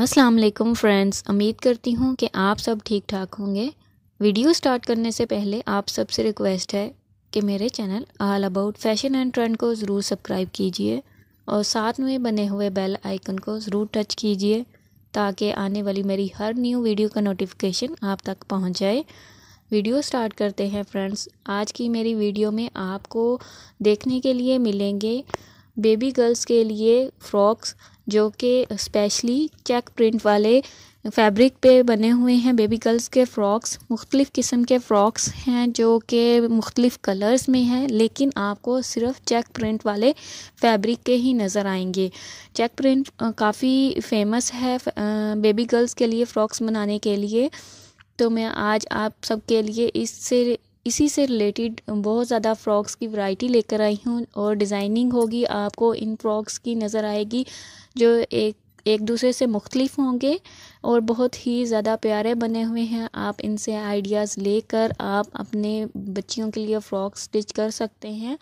अस्सलाम वालेकुम फ्रेंड्स उम्मीद करती हूँ कि आप सब ठीक ठाक होंगे वीडियो स्टार्ट करने से पहले आप सबसे रिक्वेस्ट है कि मेरे channel all about fashion and trend को ज़रूर सब्सक्राइब कीजिए और साथ में बने हुए बेल आइकन को ज़रूर टच कीजिए ताकि आने वाली मेरी हर न्यू वीडियो का नोटिफिकेशन आप तक पहुँच जाए वीडियो स्टार्ट करते हैं फ्रेंड्स आज की मेरी वीडियो में आपको देखने के लिए मिलेंगे बेबी गर्ल्स के लिए फ़्रॉक्स जो कि स्पेशली चेक प्रिंट वाले फैब्रिक पे बने हुए हैं बेबी गर्ल्स के फ़्रॉक्स मुख्तलिफ़ किस्म के फ़्रॉक्स हैं जो कि मुख्तलिफ़ कलर्स में हैं लेकिन आपको सिर्फ चेक प्रिंट वाले फैब्रिक के ही नज़र आएंगे चेक प्रिंट काफ़ी फेमस है बेबी गर्ल्स के लिए फ़्रॉक्स बनाने के लिए तो मैं आज आप सबके लिए इससे इसी से रिलेटेड बहुत ज़्यादा फ़्रॉक्स की वैरायटी लेकर आई हूँ और डिज़ाइनिंग होगी आपको इन फ़्रॉक्स की नज़र आएगी जो एक एक दूसरे से मुख्तलिफ होंगे और बहुत ही ज़्यादा प्यारे बने हुए हैं आप इनसे आइडियाज़ लेकर आप अपने बच्चियों के लिए फ़्रॉक स्टिच कर सकते हैं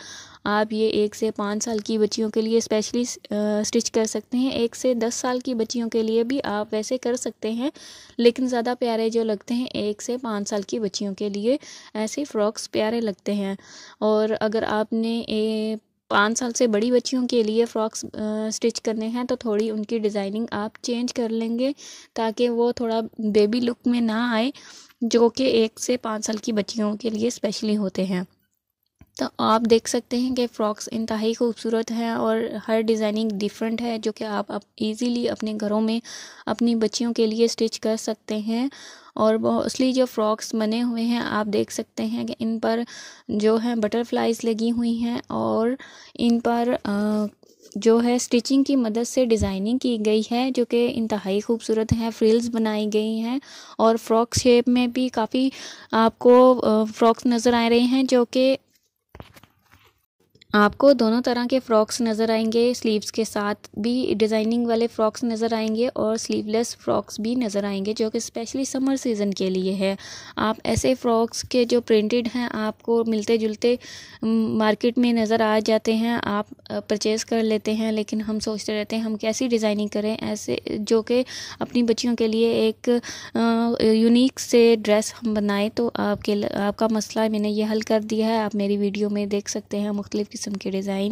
आप ये एक से पाँच साल की बच्चियों के लिए स्पेशली स्टिच कर सकते हैं एक से दस साल की बच्चियों के लिए भी आप वैसे कर सकते हैं लेकिन ज़्यादा प्यारे जो लगते हैं एक से पाँच साल की बच्चियों के लिए ऐसे फ़्रॉक्स प्यारे लगते हैं और अगर आपने ए, पाँच साल से बड़ी बच्चियों के लिए फ़्रॉक्स स्टिच करने हैं तो थोड़ी उनकी डिज़ाइनिंग आप चेंज कर लेंगे ताकि वो थोड़ा बेबी लुक में ना आए जो कि एक से पाँच साल की बच्चियों के लिए स्पेशली होते हैं तो आप देख सकते हैं कि फ़्रॉक्स इंतहाई खूबसूरत हैं और हर डिज़ाइनिंग डिफरेंट है जो कि आप अब इजीली अपने घरों में अपनी बच्चियों के लिए स्टिच कर सकते हैं और मोस्टली जो फ्रॉक्स बने हुए हैं आप देख सकते हैं कि इन पर जो है बटरफ्लाइज़ लगी हुई हैं और इन पर आ, जो है स्टिचिंग की मदद से डिज़ाइनिंग की गई है जो कि इंतहाई खूबसूरत है फ्रिल्स बनाई गई हैं और फ्रॉक शेप में भी काफ़ी आपको फ्रॉक्स नज़र आ रहे हैं जो कि आपको दोनों तरह के फ्रॉक्स नज़र आएंगे स्लीव्स के साथ भी डिज़ाइनिंग वाले फ्रॉक्स नज़र आएंगे और स्लीवलेस फ्रॉक्स भी नज़र आएंगे जो कि स्पेशली समर सीज़न के लिए है आप ऐसे फ्रॉक्स के जो प्रिंटेड हैं आपको मिलते जुलते मार्केट में नज़र आ जाते हैं आप परचेज़ कर लेते हैं लेकिन हम सोचते रहते हैं हम कैसी डिज़ाइनिंग करें ऐसे जो कि अपनी बच्चियों के लिए एक यूनिक से ड्रेस हम बनाएँ तो आपके आपका मसला मैंने ये हल कर दिया है आप मेरी वीडियो में देख सकते हैं मुख्तलिफ़ किस्म के डिज़ाइन